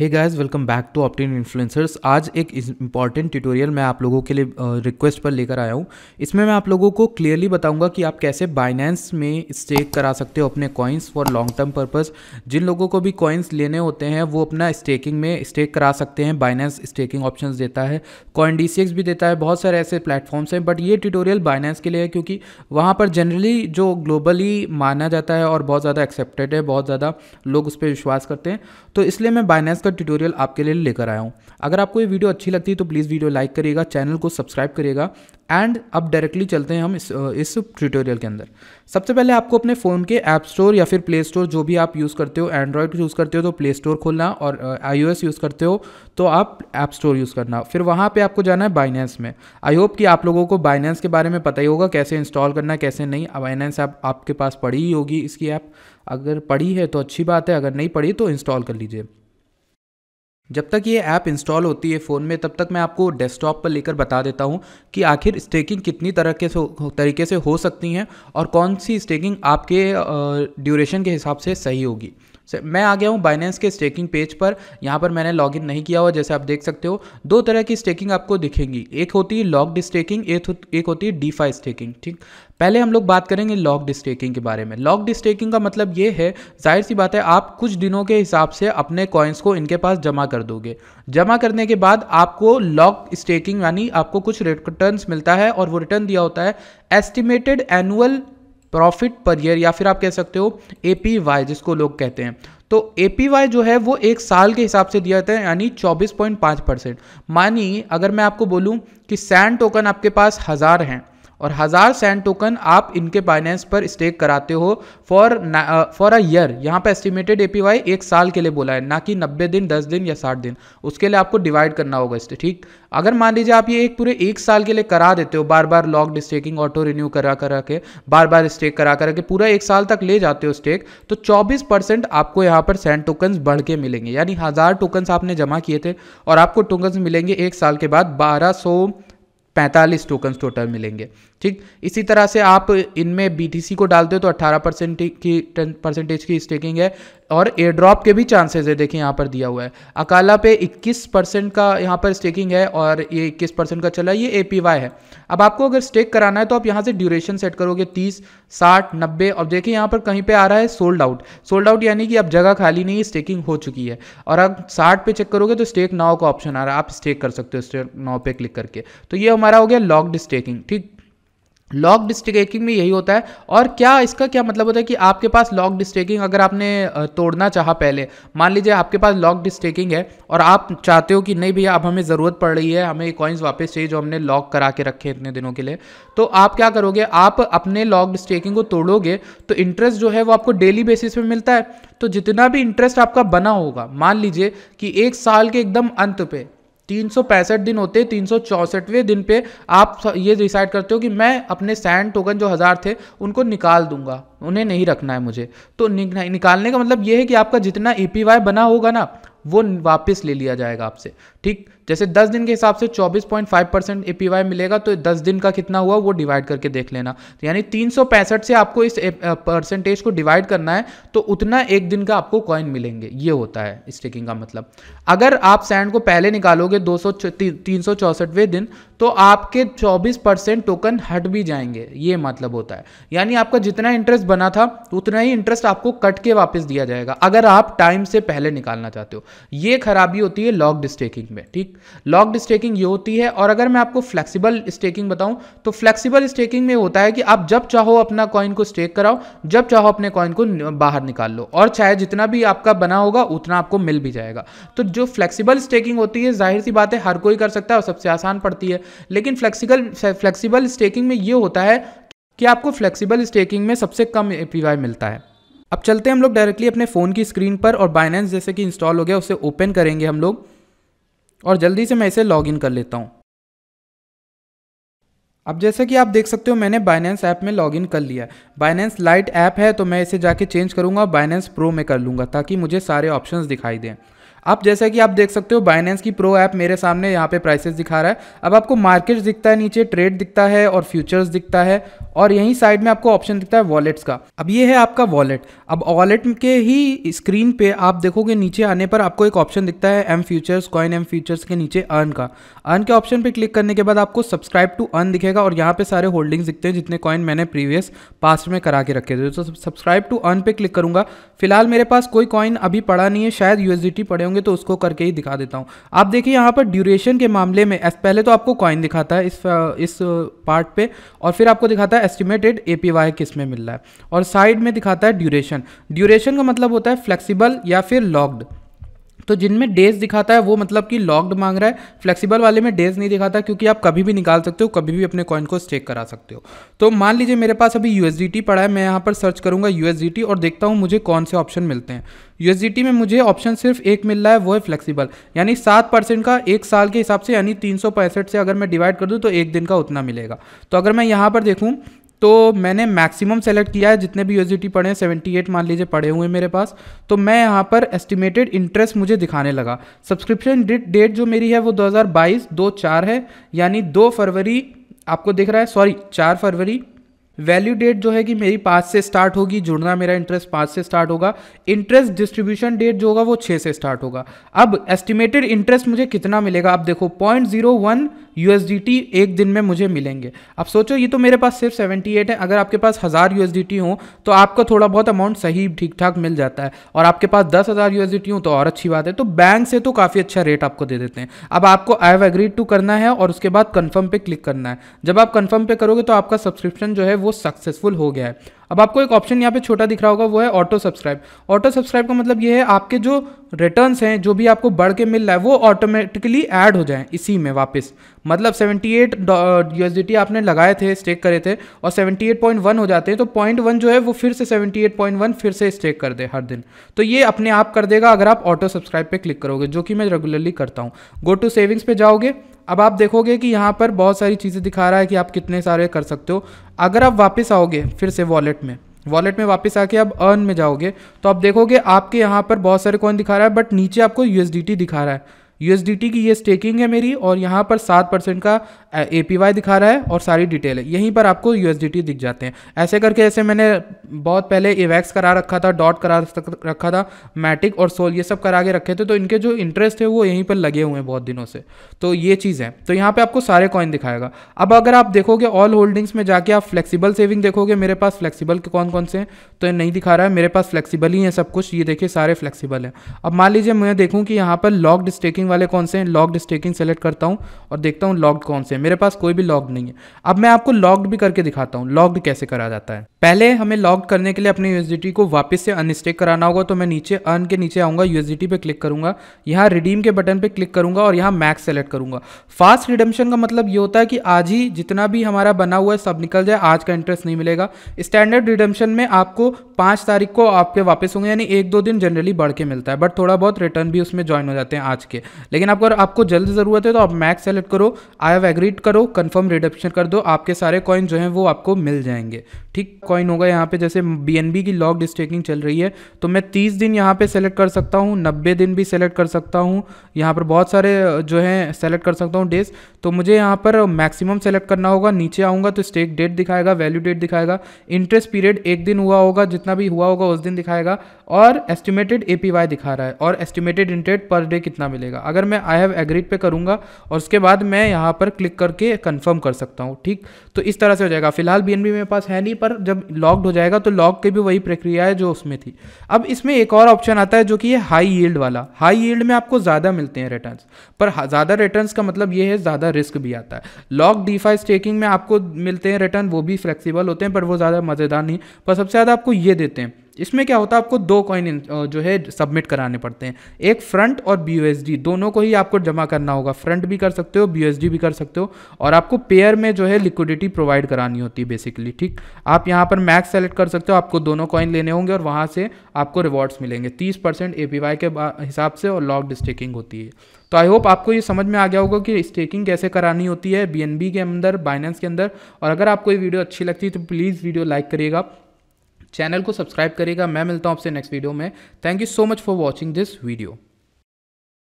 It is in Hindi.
hey guys welcome back to Optin influencers आज एक इंपॉर्टेंट ट्यूटोरियल मैं आप लोगों के लिए रिक्वेस्ट पर लेकर आया हूँ इसमें मैं आप लोगों को क्लियरली बताऊंगा कि आप कैसे बाइनेंस में स्टेक करा सकते हो अपने coins for long term purpose जिन लोगों को भी कॉइन्स लेने होते हैं वो अपना स्टेकिंग में स्टेक करा सकते हैं बाइनेंस स्टेकिंग ऑप्शन देता है कॉइन डी भी देता है बहुत सारे ऐसे प्लेटफॉर्म्स हैं बट ये ट्यूटोरियल बाइनेंस के लिए है क्योंकि वहाँ पर जनरली जो ग्लोबली माना जाता है और बहुत ज़्यादा एक्सेप्टेड है बहुत ज़्यादा लोग उस पर विश्वास करते हैं तो इसलिए मैं बाइनेंस का का ट्यूटोरियल आपके लिए लेकर आया हूँ अगर आपको ये वीडियो अच्छी लगती है तो प्लीज़ वीडियो लाइक करिएगा चैनल को सब्सक्राइब करिएगा एंड अब डायरेक्टली चलते हैं हम इस इस ट्यूटोरियल के अंदर सबसे पहले आपको अपने फ़ोन के ऐप स्टोर या फिर प्ले स्टोर जो भी आप यूज़ करते हो एंड्रॉयड यूज़ करते हो तो प्ले स्टोर खोलना और आई uh, यूज़ करते हो तो आप ऐप स्टोर यूज़ करना फिर वहाँ पर आपको जाना है बाइनेंस में आई होप कि आप लोगों को बाइनेंस के बारे में पता ही होगा कैसे इंस्टॉल करना है कैसे नहीं बाइनेंस ऐप आपके पास पड़ी ही होगी इसकी ऐप अगर पढ़ी है तो अच्छी बात है अगर नहीं पढ़ी तो इंस्टॉल कर लीजिए जब तक ये ऐप इंस्टॉल होती है फ़ोन में तब तक मैं आपको डेस्कटॉप पर लेकर बता देता हूँ कि आखिर स्टेकिंग कितनी तरह के तरीके से हो सकती हैं और कौन सी स्टेकिंग आपके ड्यूरेशन के हिसाब से सही होगी मैं आ गया हूँ बाइनेंस के स्टेकिंग पेज पर यहाँ पर मैंने लॉगिन नहीं किया हुआ जैसे आप देख सकते हो दो तरह की स्टेकिंग आपको दिखेंगी एक होती है लॉक्ड स्टेकिंग एक होती है डीफाई स्टेकिंग ठीक पहले हम लोग बात करेंगे लॉक्ड स्टेकिंग के बारे में लॉक्ड स्टेकिंग का मतलब ये है जाहिर सी बात है आप कुछ दिनों के हिसाब से अपने कॉइन्स को इनके पास जमा कर दोगे जमा करने के बाद आपको लॉक स्टेकिंग यानी आपको कुछ रिटर्न मिलता है और वो रिटर्न दिया होता है estimated annual profit per year या फिर आप कह सकते हो ए जिसको लोग कहते हैं तो ए जो है वो एक साल के हिसाब से दिया जाता है यानी 24.5 परसेंट मानी अगर मैं आपको बोलूँ कि सैन टोकन आपके पास हज़ार हैं और हज़ार सैंड टोकन आप इनके बाइनेंस पर स्टेक कराते हो फॉर फॉर अ ईयर यहाँ पे एस्टिमेटेड एपीवाई एक साल के लिए बोला है ना कि नब्बे दिन दस दिन या साठ दिन उसके लिए आपको डिवाइड करना होगा इससे ठीक अगर मान लीजिए आप ये एक पूरे एक साल के लिए करा देते हो बार बार लॉक्ड स्टेकिंग ऑटो रिन्यू करा करा के बार बार स्टेक करा करा के पूरा एक साल तक ले जाते हो स्टेक तो चौबीस परसेंट आपको यहाँ पर सेंड टोकन्स बढ़ के मिलेंगे यानी हज़ार टोकन्स आपने जमा किए थे और आपको टोकन्स मिलेंगे एक साल के बाद बारह सौ पैंतालीस टोकन्स टोटल मिलेंगे ठीक इसी तरह से आप इनमें बीटीसी को डालते हो तो 18 परसेंट की टेन परसेंटेज की स्टेकिंग है और एयर ड्रॉप के भी चांसेस है देखिए यहाँ पर दिया हुआ है अकाला पे 21 परसेंट का यहाँ पर स्टेकिंग है और ये 21 परसेंट का चला ये ए है अब आपको अगर स्टेक कराना है तो आप यहाँ से ड्यूरेशन सेट करोगे तीस साठ नब्बे और देखिए यहाँ पर कहीं पर आ रहा है सोल्ड आउट सोल्ड आउट यानी कि अब जगह खाली नहीं है स्टेकिंग हो चुकी है और अब साठ पे चेक करोगे तो स्टेक नाव का ऑप्शन आ रहा है आप स्टेक कर सकते हो स्टेक नाव पे क्लिक करके तो ये हमारा हो गया लॉक डिस्टेकिंग ठीक लॉक डिस्टेकिंग में यही होता है और क्या इसका क्या मतलब होता है कि आपके पास लॉक डिस्टेकिंग अगर आपने तोड़ना चाहा पहले मान लीजिए आपके पास लॉक डिस्टेकिंग है और आप चाहते हो कि नहीं भैया अब हमें ज़रूरत पड़ रही है हमें कॉइन्स वापस चाहिए जो हमने लॉक करा के रखे इतने दिनों के लिए तो आप क्या करोगे आप अपने लॉक डिस्टेकिंग को तोड़ोगे तो इंटरेस्ट जो है वो आपको डेली बेसिस पर मिलता है तो जितना भी इंटरेस्ट आपका बना होगा मान लीजिए कि एक साल के एकदम अंत पे तीन दिन होते तीन दिन पे आप ये डिसाइड करते हो कि मैं अपने सैंड टोकन जो हज़ार थे उनको निकाल दूंगा उन्हें नहीं रखना है मुझे तो निकालने का मतलब ये है कि आपका जितना ए e बना होगा ना वो वापस ले लिया जाएगा आपसे ठीक जैसे 10 दिन के हिसाब से 24.5 परसेंट ए मिलेगा तो 10 दिन का कितना हुआ वो डिवाइड करके देख लेना तो यानी तीन से आपको इस परसेंटेज को डिवाइड करना है तो उतना एक दिन का आपको कॉइन मिलेंगे ये होता है स्टेकिंग का मतलब अगर आप सैंड को पहले निकालोगे दो सौ दिन तो आपके 24 परसेंट टोकन हट भी जाएंगे ये मतलब होता है यानी आपका जितना इंटरेस्ट बना था उतना ही इंटरेस्ट आपको कट के वापस दिया जाएगा अगर आप टाइम से पहले निकालना चाहते हो ये खराबी होती है लॉक्ड स्टेकिंग में ठीक लॉक्ड स्टेकिंग ये होती है और अगर मैं आपको फ्लेक्सिबल स्टेकिंग बताऊं तो फ्लेक्सिबल स्टेकिंग में होता है कि आप जब चाहो अपना कॉइन को स्टेक कराओ जब चाहो अपने कॉइन को बाहर निकाल लो और चाहे जितना भी आपका बना होगा उतना आपको मिल भी जाएगा तो जो फ्लेक्सिबल स्टेकिंग होती है जाहिर सी बात है हर कोई कर सकता है और सबसे आसान पड़ती है लेकिन फ्लेक्सिकल फ्लेक्सिबल स्टेकिंग में ये होता है कि आपको फ्लेक्सिबल स्टेकिंग में सबसे कम ए मिलता है अब चलते हैं हम लोग डायरेक्टली अपने फ़ोन की स्क्रीन पर और बाइनेंस जैसे कि इंस्टॉल हो गया उसे ओपन करेंगे हम लोग और जल्दी से मैं इसे लॉगिन कर लेता हूँ अब जैसे कि आप देख सकते हो मैंने बाइनेंस ऐप में लॉगिन कर लिया बाइनेंस लाइट ऐप है तो मैं इसे जाके चेंज करूँगा और बाइनेंस प्रो में कर लूँगा ताकि मुझे सारे ऑप्शन दिखाई दें अब जैसा कि आप देख सकते हो बाइनेंस की प्रो ऐप मेरे सामने यहाँ पे प्राइसेस दिखा रहा है अब आपको मार्केट दिखता है नीचे ट्रेड दिखता है और फ्यूचर्स दिखता है और यहीं साइड में आपको ऑप्शन दिखता है वॉलेट्स का अब ये है आपका वॉलेट अब वॉलेट के ही स्क्रीन पे आप देखोगे नीचे आने पर आपको एक ऑप्शन दिखता है M futures coin M futures के नीचे अर्न का अर्न के ऑप्शन पे क्लिक करने के बाद आपको सब्सक्राइब टू अर्न दिखेगा और यहाँ पे सारे होल्डिंग्स दिखते हैं जितने कॉइन मैंने प्रीवियस पास्ट में करा के रखे थे तो सब्सक्राइब टू अर्न पे क्लिक करूंगा फिलहाल मेरे पास कोई कॉइन अभी पड़ा नहीं है शायद यूएसडीटी पड़े होंगे तो उसको करके ही दिखा देता हूँ आप देखिए यहाँ पर ड्यूरेशन के मामले में पहले तो आपको कॉइन दिखाता है इस इस पार्ट पे और फिर आपको दिखाता है एस्टिमेटेड ए पी वाई किस में मिल रहा है और साइड में दिखाता है ड्यूरेशन ड्यूरेशन का मतलब होता है फ्लेक्सीबल या फिर लॉक्ड तो जिनमें डेज दिखाता है वो मतलब कि लॉक्ड मांग रहा है फ्लेक्सिबल वाले में डेज नहीं दिखाता क्योंकि आप कभी भी निकाल सकते हो कभी भी अपने कॉइन को स्टेक करा सकते हो तो मान लीजिए मेरे पास अभी यू पड़ा है मैं यहाँ पर सर्च करूँगा यू और देखता हूँ मुझे कौन से ऑप्शन मिलते हैं यू में मुझे ऑप्शन सिर्फ एक मिल रहा है वो है फ्लेक्सिबल यानी सात परसेंट का एक साल के हिसाब से यानी तीन से अगर मैं डिवाइड कर दूँ तो एक दिन का उतना मिलेगा तो अगर मैं यहाँ पर देखूँ तो मैंने मैक्सिमम सेलेक्ट किया है जितने भी यूएसडी पड़े हैं सेवेंटी एट मान लीजिए पड़े हुए मेरे पास तो मैं यहाँ पर एस्टिमेटेड इंटरेस्ट मुझे दिखाने लगा सब्सक्रिप्शन डेट जो मेरी है वो 2022 दो चार है यानी दो फरवरी आपको दिख रहा है सॉरी चार फरवरी वैल्यू डेट जो है कि मेरी पाँच से स्टार्ट होगी जुड़ना मेरा इंटरेस्ट पाँच से स्टार्ट होगा इंटरेस्ट डिस्ट्रीब्यूशन डेट जो होगा वो छः से स्टार्ट होगा अब एस्टिमेटेड इंटरेस्ट मुझे कितना मिलेगा अब देखो पॉइंट जीरो वन यू एक दिन में मुझे मिलेंगे अब सोचो ये तो मेरे पास सिर्फ 78 है अगर आपके पास हज़ार यू हो तो आपको थोड़ा बहुत अमाउंट सही ठीक ठाक मिल जाता है और आपके पास दस हज़ार यू हो तो और अच्छी बात है तो बैंक से तो काफ़ी अच्छा रेट आपको दे देते हैं अब आपको आई हैव एग्रीड टू करना है और उसके बाद कन्फर्म पे क्लिक करना है जब आप कन्फर्म पे करोगे तो आपका सब्सक्रिप्शन जो है वो सक्सेसफुल हो गया है अब आपको एक ऑप्शन यहाँ पे छोटा दिख रहा होगा वो है ऑटो सब्सक्राइब ऑटो सब्सक्राइब का मतलब ये है आपके जो रिटर्न हैं जो भी आपको बढ़ के मिल रहा है वो ऑटोमेटिकली ऐड हो जाए इसी में वापस मतलब 78 एट आपने लगाए थे स्टेक करे थे और 78.1 हो जाते हैं तो पॉइंट वन जो है वो फिर से 78.1 फिर से स्टेक कर दे हर दिन तो ये अपने आप कर देगा अगर आप ऑटो सब्सक्राइब पर क्लिक करोगे जो कि मैं रेगुलरली करता हूँ गो टू सेविंग्स पे जाओगे अब आप देखोगे कि यहाँ पर बहुत सारी चीज़ें दिखा रहा है कि आप कितने सारे कर सकते हो अगर आप वापस आओगे फिर से वॉलेट में वॉलेट में वापस आके आप अर्न में जाओगे तो आप देखोगे आपके यहाँ पर बहुत सारे कॉइन दिखा रहा है बट नीचे आपको यू दिखा रहा है यूएसडीटी की ये स्टेकिंग है मेरी और यहाँ पर सात परसेंट का ए दिखा रहा है और सारी डिटेल है यहीं पर आपको यूएसडीटी दिख जाते हैं ऐसे करके ऐसे मैंने बहुत पहले एवैक्स करा रखा था डॉट करा रखा था मैटिक और सोल ये सब करा के रखे थे तो इनके जो इंटरेस्ट है वो यहीं पर लगे हुए हैं बहुत दिनों से तो ये चीज़ है तो यहाँ पर आपको सारे कॉइन दिखाएगा अब अगर आप देखोगे ऑल होल्डिंग्स में जाके आप फ्लेक्सीबल सेविंग देखोगे मेरे पास फ्लेक्सीबल के कौन कौन से हैं तो ये नहीं दिखा रहा है मेरे पास फ्लेक्सीबल ही है सब कुछ ये देखिए सारे फ्लेक्सीबल हैं अब मान लीजिए मैं देखूँ कि यहाँ पर लॉकड स्टेकिंग वाले कौन से हैं लॉग्ड स्टेकिंग सेलेक्ट करता हूँ और देखता हूँ लॉग्ड कौन से हैं मेरे पास कोई भी लॉग्ड नहीं है अब मैं आपको लॉग्ड भी करके दिखाता हूँ लॉग्ड कैसे करा जाता है पहले हमें लॉग करने के लिए अपने यूएसडीटी को वापस से अनस्टेक कराना होगा तो मैं नीचे अर्न के नीचे आऊँगा यूएसडीटी पे क्लिक करूँगा यहाँ रिडीम के बटन पे क्लिक करूँगा और यहाँ मैक्स सेलेक्ट करूँगा फास्ट रिडम्शन का मतलब ये होता है कि आज ही जितना भी हमारा बना हुआ है सब निकल जाए आज का इंटरेस्ट नहीं मिलेगा स्टैंडर्ड रिडम्शन में आपको पाँच तारीख को आपके वापस होंगे यानी एक दो दिन जनरली बढ़ के मिलता है बट थोड़ा बहुत रिटर्न भी उसमें ज्वाइन हो जाते हैं आज के लेकिन आपको आपको जल्द ज़रूरत है तो आप मैक्स सेलेक्ट करो आई हैव एग्रीड करो कन्फर्म रिडक्शन कर दो आपके सारे कॉइन जो हैं वो आपको मिल जाएंगे ठीक कॉइन होगा यहाँ पे जैसे बी की लॉक डिस्टेकिंग चल रही है तो मैं तीस दिन यहाँ पे सेलेक्ट कर सकता हूँ नब्बे दिन भी सेलेक्ट कर सकता हूँ यहाँ पर बहुत सारे जो हैं सेलेक्ट कर सकता हूँ डेज तो मुझे यहाँ पर मैक्सिमम सेलेक्ट करना होगा नीचे आऊँगा तो स्टेक डेट दिखाएगा वैल्यू डेट दिखाएगा इंटरेस्ट पीरियड एक दिन हुआ होगा जितना भी हुआ होगा उस दिन दिखाएगा और एस्टिमेटेड ए दिखा रहा है और एस्टिमेटेड इंटरेस्ट पर डे कितना मिलेगा अगर मैं आई हैव एग्रीड पे करूँगा और उसके बाद मैं यहाँ पर क्लिक करके कन्फर्म कर सकता हूँ ठीक तो इस तरह से हो जाएगा फिलहाल बी एन मेरे पास है नहीं पर जब लॉक्ड हो जाएगा तो लॉक की भी वही प्रक्रिया है जो उसमें थी अब इसमें एक और ऑप्शन आता है जो कि है हाई यील्ड वाला हाई यील्ड में आपको ज़्यादा मिलते हैं रिटर्न पर ज़्यादा रिटर्न का मतलब ये है ज़्यादा रिस्क भी आता है लॉक डीफाई स्टेकिंग में आपको मिलते हैं रिटर्न वो भी फ्लेक्सीबल होते हैं पर वो ज़्यादा मज़ेदार नहीं पर सबसे ज़्यादा आपको ये देते हैं इसमें क्या होता है आपको दो कॉइन जो है सबमिट कराने पड़ते हैं एक फ्रंट और बी दोनों को ही आपको जमा करना होगा फ्रंट भी कर सकते हो बी भी कर सकते हो और आपको पेयर में जो है लिक्विडिटी प्रोवाइड करानी होती है बेसिकली ठीक आप यहाँ पर मैक्स सेलेक्ट कर सकते हो आपको दोनों कॉइन लेने होंगे और वहाँ से आपको रिवॉर्ड्स मिलेंगे तीस परसेंट के हिसाब से और लॉक्ड स्टेकिंग होती है तो आई होप आपको ये समझ में आ गया होगा कि स्टेकिंग कैसे करानी होती है बी के अंदर बाइनेंस के अंदर और अगर आपको ये वीडियो अच्छी लगती है तो प्लीज़ वीडियो लाइक करिएगा चैनल को सब्सक्राइब करेगा मैं मिलता हूँ आपसे नेक्स्ट वीडियो में thank you so much for watching this video